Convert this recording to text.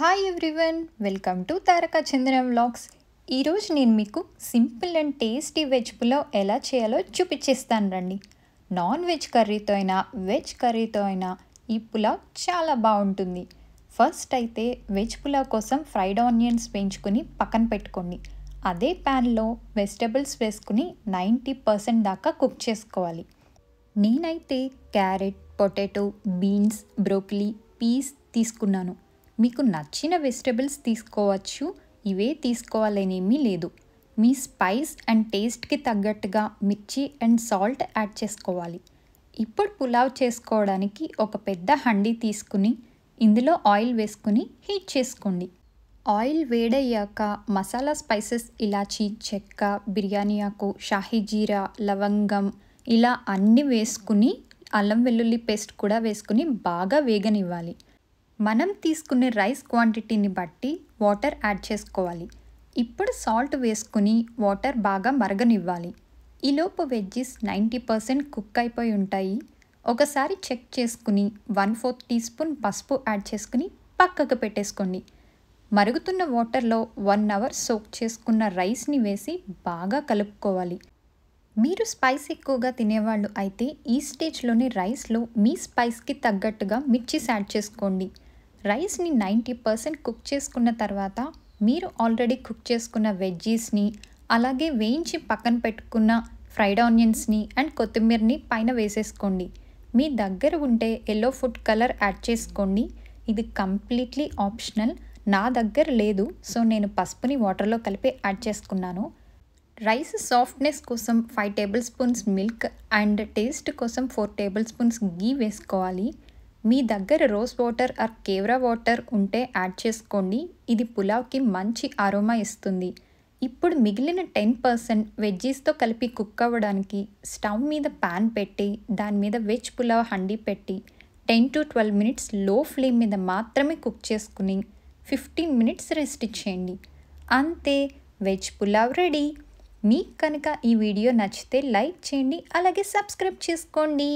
hi everyone welcome to Taraka Chandra vlogs ఈరోజు నేను మీకు simple and tasty veg pulao ఎలా చేయాలో చూపించేస్తాను రండి నాన్ వెజ్ కర్రీతో అయినా వెజ్ కర్రీతో అయినా ఈ పులావ్ చాలా బాగుంటుంది ఫస్ట్ అయితే వెజ్ పులావ్ కోసం ఫ్రైడ్ ఆనియన్స్ పెంచుకొని పక్కన పెట్టుకోండి అదే ప్యాన్లో వెజిటబుల్స్ వేసుకుని నైంటీ పర్సెంట్ దాకా కుక్ చేసుకోవాలి నేనైతే carrot potato beans broccoli peas తీసుకున్నాను మీకు నచ్చిన వెజిటబుల్స్ తీసుకోవచ్చు ఇవే తీసుకోవాలనేమీ లేదు మీ స్పైస్ అండ్ టేస్ట్కి తగ్గట్టుగా మిర్చి అండ్ సాల్ట్ యాడ్ చేసుకోవాలి ఇప్పుడు పులావ్ చేసుకోవడానికి ఒక పెద్ద హండీ తీసుకుని ఇందులో ఆయిల్ వేసుకుని హీట్ చేసుకోండి ఆయిల్ వేడయ్యాక మసాలా స్పైసెస్ ఇలాచి చెక్క బిర్యానీ ఆకు షాహీ జీరా లవంగం ఇలా అన్నీ వేసుకుని అల్లం వెల్లుల్లి పేస్ట్ కూడా వేసుకుని బాగా వేగనివ్వాలి మనం తీసుకునే రైస్ క్వాంటిటీని బట్టి వాటర్ యాడ్ చేసుకోవాలి ఇప్పుడు సాల్ట్ వేసుకుని వాటర్ బాగా మరగనివ్వాలి ఈలోపు వెజ్జీస్ నైంటీ పర్సెంట్ కుక్ అయిపోయి ఉంటాయి ఒకసారి చెక్ చేసుకుని వన్ ఫోర్త్ టీ స్పూన్ పసుపు యాడ్ చేసుకుని పక్కకు పెట్టేసుకోండి మరుగుతున్న వాటర్లో వన్ అవర్ సోక్ చేసుకున్న రైస్ని వేసి బాగా కలుపుకోవాలి మీరు స్పైస్ ఎక్కువగా తినేవాళ్ళు అయితే ఈ స్టేజ్లోని రైస్లో మీ స్పైస్కి తగ్గట్టుగా మిర్చిస్ యాడ్ చేసుకోండి రైస్ని నైంటీ పర్సెంట్ కుక్ చేసుకున్న తర్వాత మీరు ఆల్రెడీ కుక్ చేసుకున్న వెజ్జీస్ని అలాగే వేయించి పక్కన పెట్టుకున్న ఫ్రైడ్ ఆనియన్స్ని అండ్ కొత్తిమీరని పైన వేసేసుకోండి మీ దగ్గర ఉంటే ఎల్లో ఫుడ్ కలర్ యాడ్ చేసుకోండి ఇది కంప్లీట్లీ ఆప్షనల్ నా దగ్గర లేదు సో నేను పసుపుని వాటర్లో కలిపి యాడ్ చేసుకున్నాను రైస్ సాఫ్ట్నెస్ కోసం five tablespoons milk and taste కోసం ఫోర్ టేబుల్ స్పూన్స్ గీ వేసుకోవాలి మీ దగ్గర rose water or kewra water ఉంటే యాడ్ చేసుకోండి ఇది పులావ్కి మంచి ఆరోమా ఇస్తుంది ఇప్పుడు మిగిలిన టెన్ పర్సెంట్ వెజ్జీస్తో కలిపి కుక్ అవ్వడానికి స్టవ్ మీద ప్యాన్ పెట్టి దాని మీద వెజ్ పులావ్ హండి పెట్టి ten to twelve minutes low flame మీద మాత్రమే కుక్ చేసుకుని ఫిఫ్టీన్ మినిట్స్ రెస్ట్ ఇచ్చేయండి అంతే వెజ్ పులావ్ రెడీ మీకు కనుక ఈ వీడియో నచ్చితే లైక్ చేయండి అలాగే సబ్స్క్రైబ్ చేసుకోండి